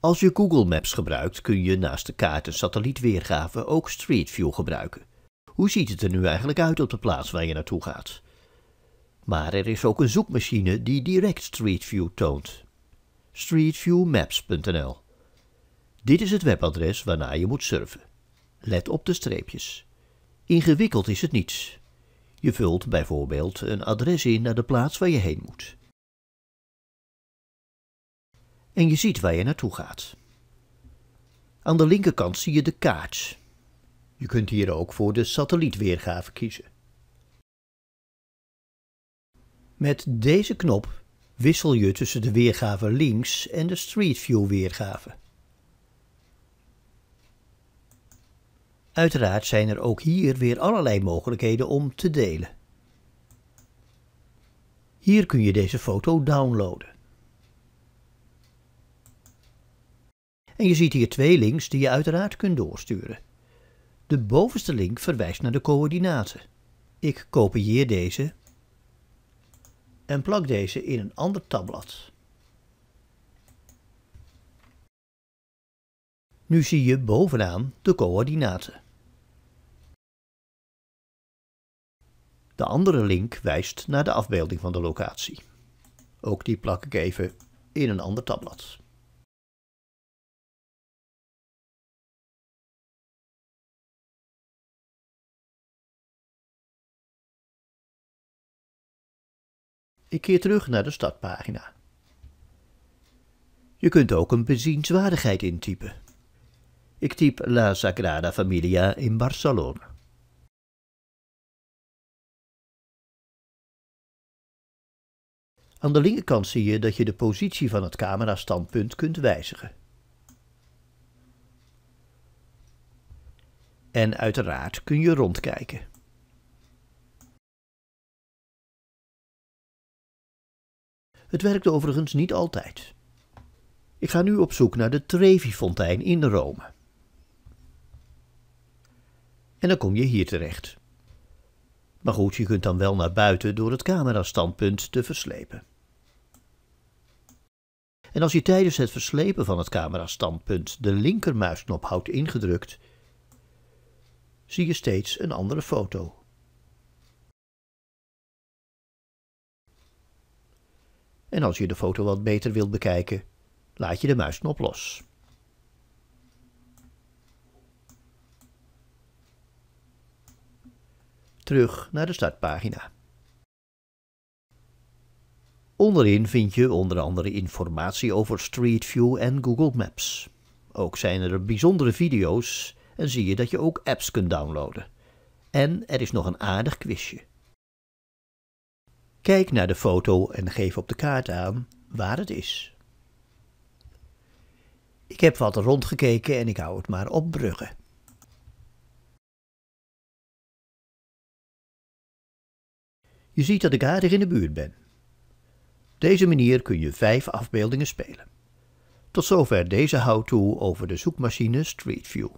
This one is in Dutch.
Als je Google Maps gebruikt, kun je naast de kaart en satellietweergave ook Street View gebruiken. Hoe ziet het er nu eigenlijk uit op de plaats waar je naartoe gaat? Maar er is ook een zoekmachine die direct Street View toont. StreetViewMaps.nl Dit is het webadres waarnaar je moet surfen. Let op de streepjes. Ingewikkeld is het niet. Je vult bijvoorbeeld een adres in naar de plaats waar je heen moet en je ziet waar je naartoe gaat. Aan de linkerkant zie je de kaart. Je kunt hier ook voor de satellietweergave kiezen. Met deze knop wissel je tussen de weergave links en de Street View weergave. Uiteraard zijn er ook hier weer allerlei mogelijkheden om te delen. Hier kun je deze foto downloaden. En je ziet hier twee links die je uiteraard kunt doorsturen. De bovenste link verwijst naar de coördinaten. Ik kopieer deze en plak deze in een ander tabblad. Nu zie je bovenaan de coördinaten. De andere link wijst naar de afbeelding van de locatie. Ook die plak ik even in een ander tabblad. Ik keer terug naar de startpagina. Je kunt ook een bezienswaardigheid intypen. Ik typ La Sagrada Familia in Barcelona. Aan de linkerkant zie je dat je de positie van het camerastandpunt kunt wijzigen. En uiteraard kun je rondkijken. Het werkte overigens niet altijd. Ik ga nu op zoek naar de Trevi-fontein in Rome. En dan kom je hier terecht. Maar goed, je kunt dan wel naar buiten door het camerastandpunt te verslepen. En als je tijdens het verslepen van het camerastandpunt de linkermuisknop houdt ingedrukt, zie je steeds een andere foto En als je de foto wat beter wilt bekijken, laat je de muisknop los. Terug naar de startpagina. Onderin vind je onder andere informatie over Street View en Google Maps. Ook zijn er bijzondere video's en zie je dat je ook apps kunt downloaden. En er is nog een aardig quizje. Kijk naar de foto en geef op de kaart aan waar het is. Ik heb wat rondgekeken en ik hou het maar op bruggen. Je ziet dat ik aardig in de buurt ben. Op deze manier kun je vijf afbeeldingen spelen. Tot zover deze how-to over de zoekmachine Street View.